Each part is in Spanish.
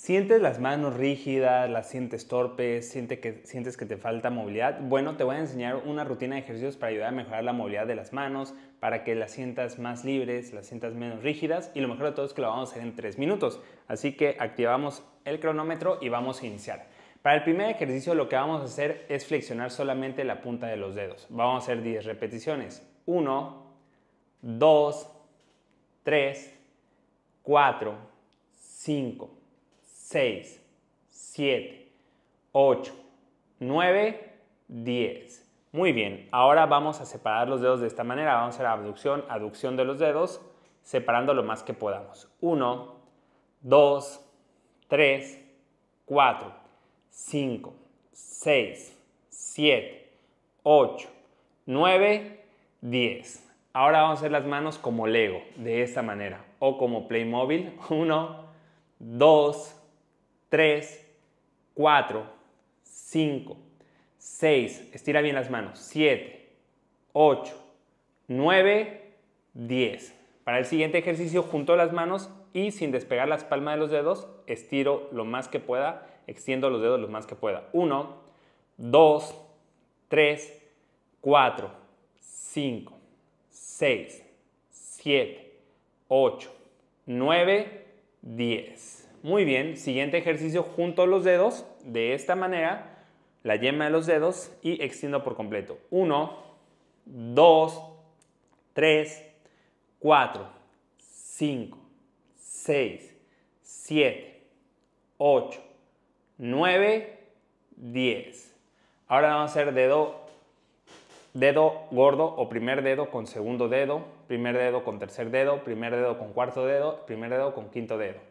Sientes las manos rígidas, las sientes torpes, siente sientes que te falta movilidad. Bueno, te voy a enseñar una rutina de ejercicios para ayudar a mejorar la movilidad de las manos, para que las sientas más libres, las sientas menos rígidas y lo mejor de todo es que lo vamos a hacer en 3 minutos. Así que activamos el cronómetro y vamos a iniciar. Para el primer ejercicio lo que vamos a hacer es flexionar solamente la punta de los dedos. Vamos a hacer 10 repeticiones. 1, 2, 3, 4, 5. 6, 7, 8, 9, 10. Muy bien, ahora vamos a separar los dedos de esta manera. Vamos a hacer abducción, aducción de los dedos, separando lo más que podamos. 1, 2, 3, 4, 5, 6, 7, 8, 9, 10. Ahora vamos a hacer las manos como Lego, de esta manera, o como Playmobil. 1, 2, 3, 4, 5, 6, estira bien las manos, 7, 8, 9, 10. Para el siguiente ejercicio junto las manos y sin despegar las palmas de los dedos, estiro lo más que pueda, extiendo los dedos lo más que pueda. 1, 2, 3, 4, 5, 6, 7, 8, 9, 10. Muy bien, siguiente ejercicio, junto los dedos, de esta manera, la yema de los dedos y extiendo por completo. 1, 2, 3, 4, 5, 6, 7, 8, 9, 10. Ahora vamos a hacer dedo, dedo gordo o primer dedo con segundo dedo, primer dedo con tercer dedo, primer dedo con cuarto dedo, primer dedo con quinto dedo.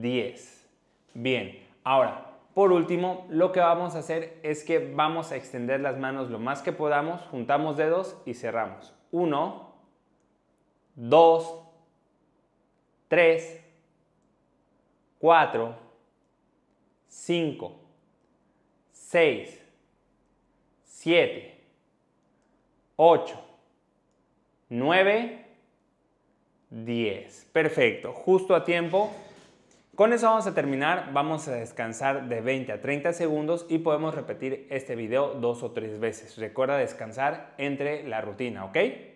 10. Bien, ahora, por último, lo que vamos a hacer es que vamos a extender las manos lo más que podamos, juntamos dedos y cerramos. 1, 2, 3, 4, 5, 6, 7, 8, 9, 10. Perfecto, justo a tiempo. Con eso vamos a terminar, vamos a descansar de 20 a 30 segundos y podemos repetir este video dos o tres veces. Recuerda descansar entre la rutina, ¿ok?